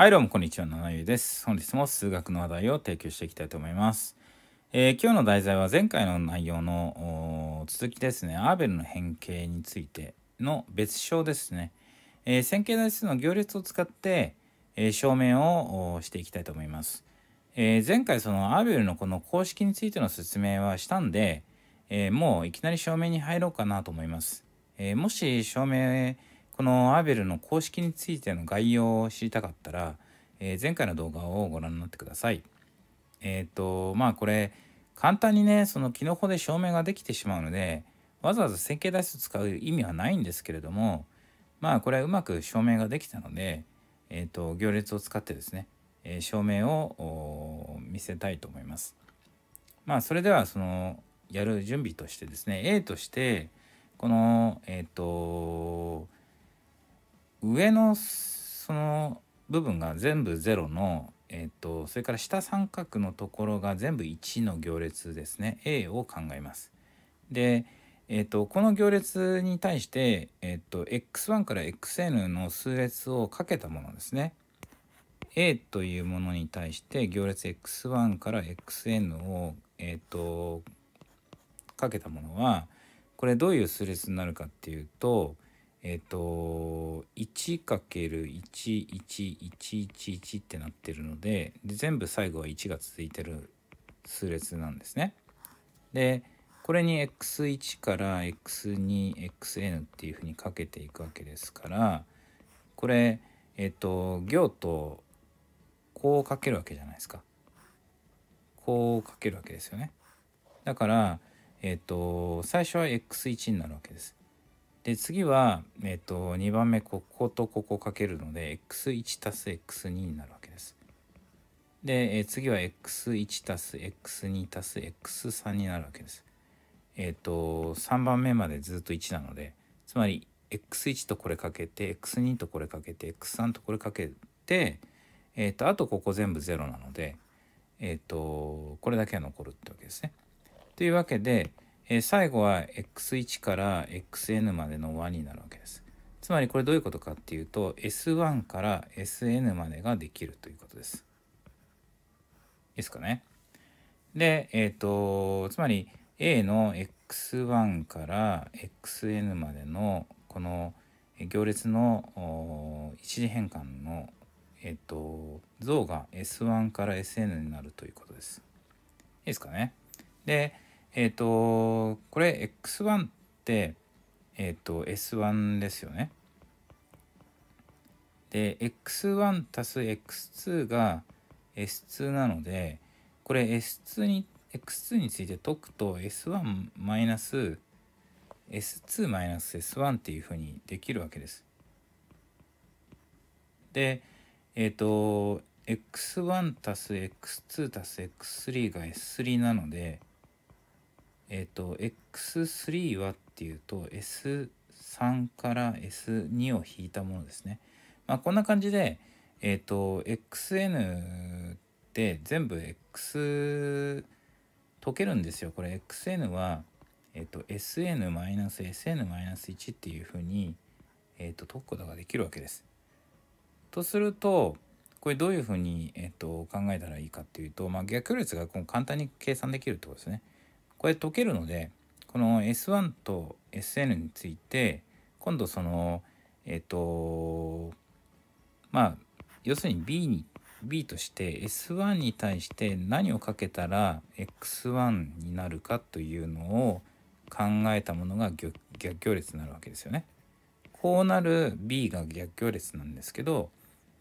はい、どうもこんにちは、七ゆです。本日も数学の話題を提供していきたいと思います。えー、今日の題材は前回の内容の続きですね、アーベルの変形についての別称ですね。えー、線形代数の行列を使って、えー、証明をしていきたいと思います。え前回そのアーベルのこの公式についての説明はしたんで、えもういきなり証明に入ろうかなと思います。えもし証明このアーベルの公式についての概要を知りたかったら、えー、前回の動画をご覧になってください。えっ、ー、と、まあこれ、簡単にね、そのキノコで証明ができてしまうので、わざわざ線形代数使う意味はないんですけれども、まあこれはうまく証明ができたので、えっ、ー、と、行列を使ってですね、え証明を見せたいと思います。まあそれではそのやる準備としてですね A としてこのえっ、ー、と上のその部分が全部0の、えっと、それから下三角のところが全部1の行列ですね A を考えます。で、えっと、この行列に対して、えっと、x1 から xn の数列をかけたものですね。A というものに対して行列 x1 から xn を、えっとかけたものはこれどういう数列になるかっていうと、えっ、ー、と 1×11111 ってなってるのでで全部最後は1が続いてる数列なんですね。でこれに x1 から x2xn っていうふうにかけていくわけですからこれえっ、ー、と行とこうかけるわけじゃないですか。こうかけるわけですよね。だから、えっ、ー、と最初は x1 になるわけです。で次は、えっと、2番目こことここかけるので x1 x2 になるわけです。で、え次は x1 x2 x3 になるわけです。えっと3番目までずっと1なのでつまり x1 とこれかけて x2 とこれかけて x3 とこれかけて、えっとあとここ全部0なので、えっとこれだけは残るってわけですね。というわけで、えー、最後は x1 から xn までの和になるわけです。つまりこれどういうことかっていうと S1 から Sn までができるということです。いいですかね。で、えっ、ー、と、つまり A の X1 から Xn までのこの行列の一次変換の、えっ、ー、と、像が S1 から Sn になるということです。いいですかね。で、えっ、ー、と、これ X1 って、えっ、ー、と、S1 ですよね。で、X1 たす X2 が S2 なので、これ S2 に、X2 について解くと S1 マイナス S2 マイナス S1 っていうふうにできるわけです。で、えっ、ー、と、X1 たす X2 たす X3 が S3 なので、えっ、ー、と X3 はっていうと S3 から S2 を引いたものですね。まあ、こんな感じで、えっ、ー、と XN って全部 X 解けるんですよ。これ XN は、えっ、ー、と SN-SN-1 っていうふうに、えっと解くことができるわけです。とするとこれどういうふうに、えっと考えたらいいかっていうと、まあ、逆列がこう簡単に計算できるってことですね。これ解けるのでこの S1 と SN について今度そのえっ、ー、とまあ要するに B に B として S1 に対して何をかけたら X1 になるかというのを考えたものが逆行列になるわけですよね。こうなる B が逆行列なんですけど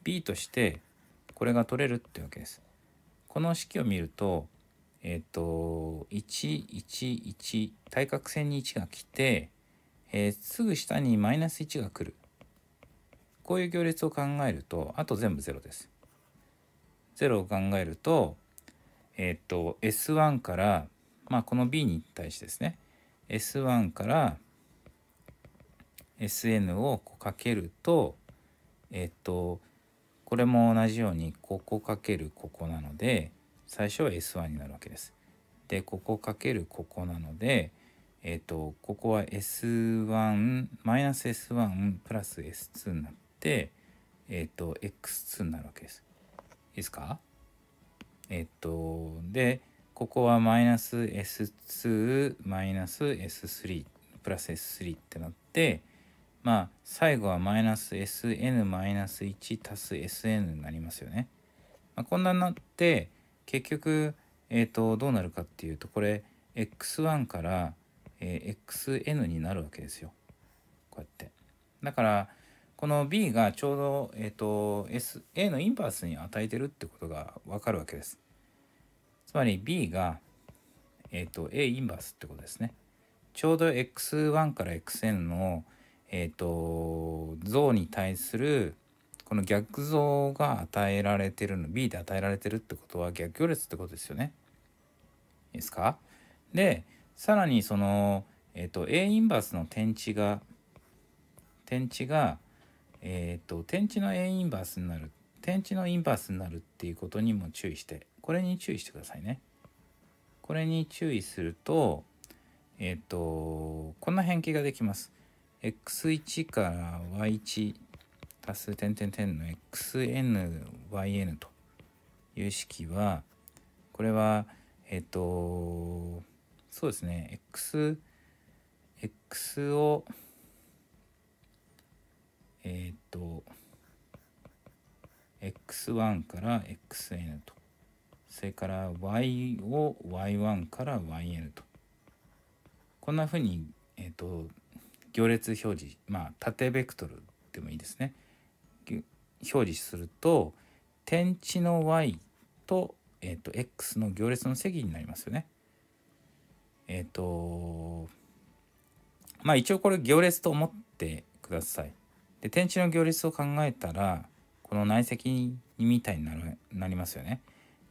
B としてこれが取れるってわけです。この式を見るとえっと、111対角線に1が来て、えー、すぐ下にマイナス1が来るこういう行列を考えるとあと全部0です。0を考えるとえっと S1 からまあこの B に対してですね S1 から SN をこうかけるとえっとこれも同じようにここかけるここなので最初は S1 になるわけです。でここかけるここなので、えーと、ここは S1 マイナス S1 プラス S2 になって、えーと、と X2 になるわけです。いいですかえっ、ー、とでここはマイナス S2 マイナス S3 プラス S3 ってなってまあ最後はマイナス SN マイナス1足す SN になりますよね。まあ、こんなになって結局、えーと、どうなるかっていうとこれ x1 から、えー、xn になるわけですよこうやってだからこの b がちょうど、えーと、S、a のインバースに与えてるってことが分かるわけですつまり b が、えーと、a インバースってことですねちょうど x1 から xn の、えーと、と像に対するこの逆像が与えられてるの B で与えられてるってことは逆行列ってことですよね。いいですかでさらにその、えっと A インバースの点値が点値が、えっと点値の A インバースになる点値のインバースになるっていうことにも注意してこれに注意してくださいね。これに注意するとえっとこんな変形ができます。x1 から y1 ラス点点点の xnyn という式はこれはえっ、とそうですね x x をえっ、と x1 から xn とそれから y を y1 から yn とこんなふうに、えっと行列表示まあ縦ベクトルでもいいですね表示すると点値の y と,、えー、と x の行列の積になりますよね。えっ、ー、とまあ一応これ行列と思ってください。で点値の行列を考えたらこの内積みたいになるなりますよね。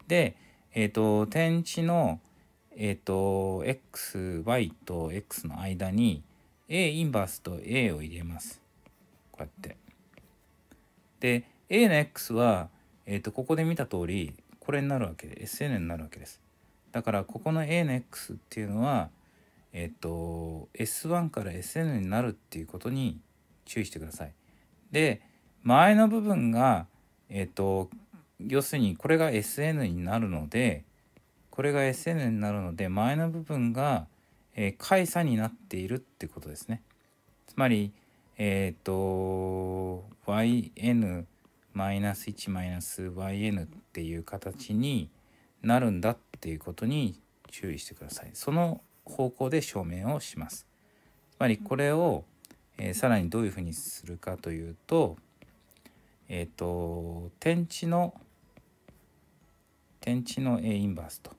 で、えっ、ー、と点値のえっ、ー、と xy と x の間に a インバースと a を入れます。こうやって。で A の X は、えー、とここで見た通りこれになるわけで SN になるわけです。だからここの A の X っていうのは、えっ、ー、と S1 から SN になるっていうことに注意してください。で前の部分が、えっ、ー、と要するにこれが SN になるのでこれが SN になるので前の部分が、えー、解差になっているってことですね。つまりえっ、ー、と yn-1-yn っていう形になるんだっていうことに注意してください。その方向で証明をします。つまりこれを、えー、さらにどういうふうにするかというとえっ、ー、と点値の点値の A インバースと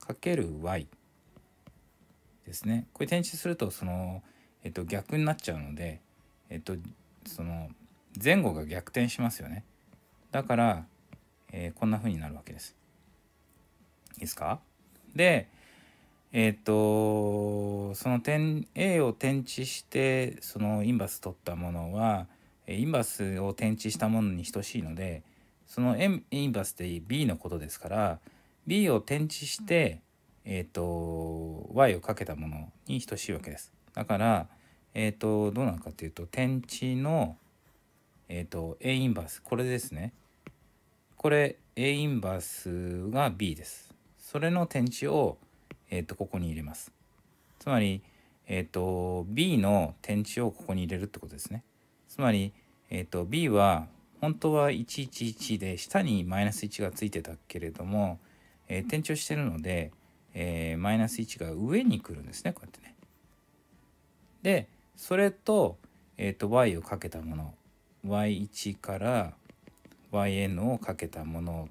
かける y ですね。これ点値するとその、えっ、ー、と、逆になっちゃうのでえっとその前後が逆転しますよねだから、えー、こんな風になるわけですいいですかでえっとその点 A を点置してそのインバス取ったものはインバスを点置したものに等しいのでその、M、インバスって B のことですから B を点置して、えーと y をかけたものに等しいわけです。だからえっ、ー、とどうなのかというと点値のえっ、ー、と A インバースこれですねこれ A インバースが B ですそれの点値をえっ、ー、とここに入れますつまりえっ、と B の点値をここに入れるってことですねつまりえっ、と B は本当は111で下にマイナス1がついてたけれども、えー、転調してるので、えマイナス1が上に来るんですねこうやってね。で、それと,、えー、と y をかけたもの y1 から yn をかけたもの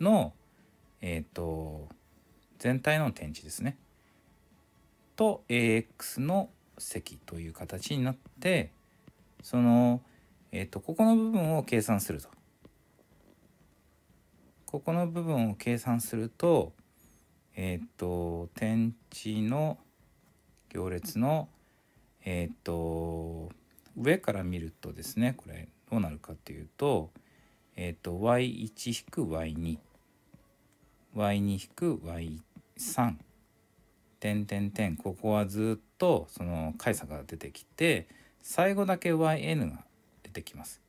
の、えーと、全体の点値ですね。と ax の積という形になってその、えーと、ここの部分を計算すると。ここの部分を計算するとえっ、ー、と点値の行列のえっ、と上から見るとですねこれどうなるかというと,、えーと、と y1-y2 y2-y3 点点点ここはずっとその解差が出てきて最後だけ yn が出てきます。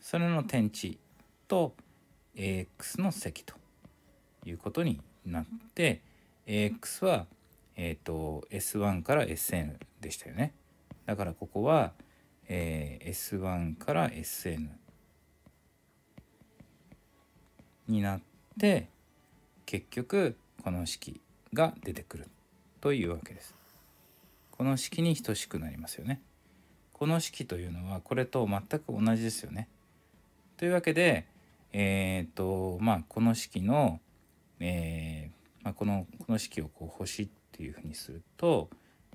それの点値と ax の積ということになって ax はえっ、ー、と S1 から SN でしたよね。だからここは、えー、S1 から SN になって結局この式が出てくるというわけです。この式に等しくなりますよね。この式というのはこれと全く同じですよね。というわけで、えーとまあ、この式の、えーまあ、このこの式をこう星ていうふうにすると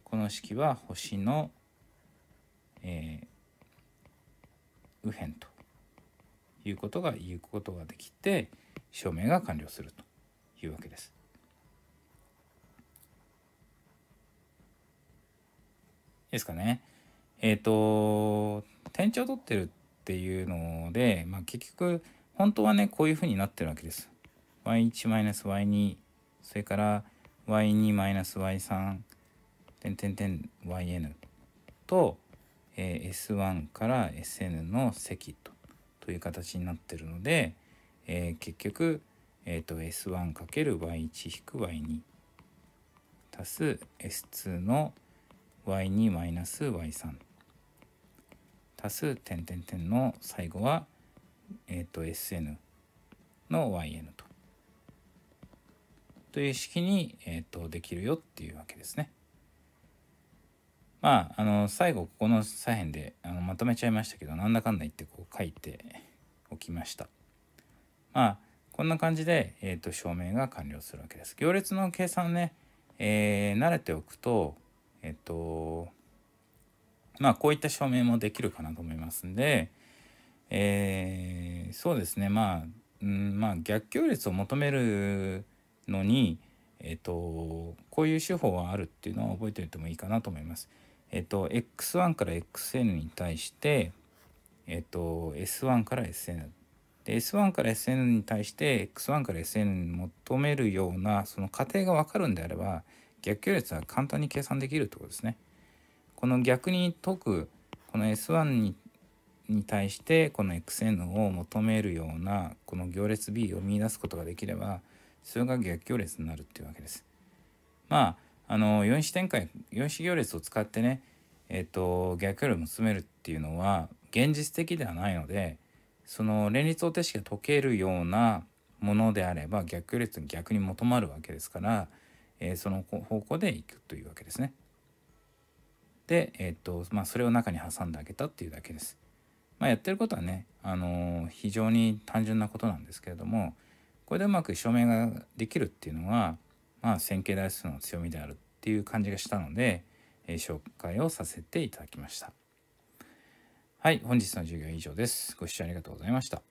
この式は星の、えー、右辺ということが言うことができて証明が完了するというわけです。いいですかね。えっ、ー、と点値を取ってるっていうので、まあ、結局本当はねこういうふうになってるわけです。y1-y2 それから y2-y3 点点点 yn と、えー、s1 から sn の積とという形になってるので、えー、結局、えーと、s1×y1-y2 足す s2 の y2-y3 足す点点点の最後は、えーと sn の yn とという意識に、えーと、できるよっていうわけですね。まあ、あの最後ここの左辺であのまとめちゃいましたけどなんだかんだ言ってこう書いておきました。まあこんな感じで、えーと、と証明が完了するわけです。行列の計算ね、えー、慣れておくとえっ、ー、とまあこういった証明もできるかなと思いますんで、えー、そうですねまあ、うん、まあ逆行列を求めるのに、えっと、こういう手法はあるっていうのは覚えておいてもいいかなと思います。えっと、X1 から XN に対して、えっと、S1 から SN。で、S1 から SN に対して、X1 から SN に求めるような、その過程がわかるんであれば、逆行列は簡単に計算できるってことですね。この逆に解く、この S1 にに対してこの xn を求めるようなこの行列 b を見出すことができればそれが逆行列になるっていうわけです。まああの4子展開4子行列を使ってねえっ、と逆よりを進めるっていうのは現実的ではないのでその連立方程式が解けるようなものであれば逆行列に逆に求まるわけですから、えー、その方向でいくというわけですね。で、えー、っとまあ、それを中に挟んであげたっていうだけです。まあ、やってることはね、あのー、非常に単純なことなんですけれども、これでうまく証明ができるっていうのは、まあ、線形代数の強みであるっていう感じがしたので、えー、紹介をさせていただきました。はい、本日の授業は以上です。ご視聴ありがとうございました。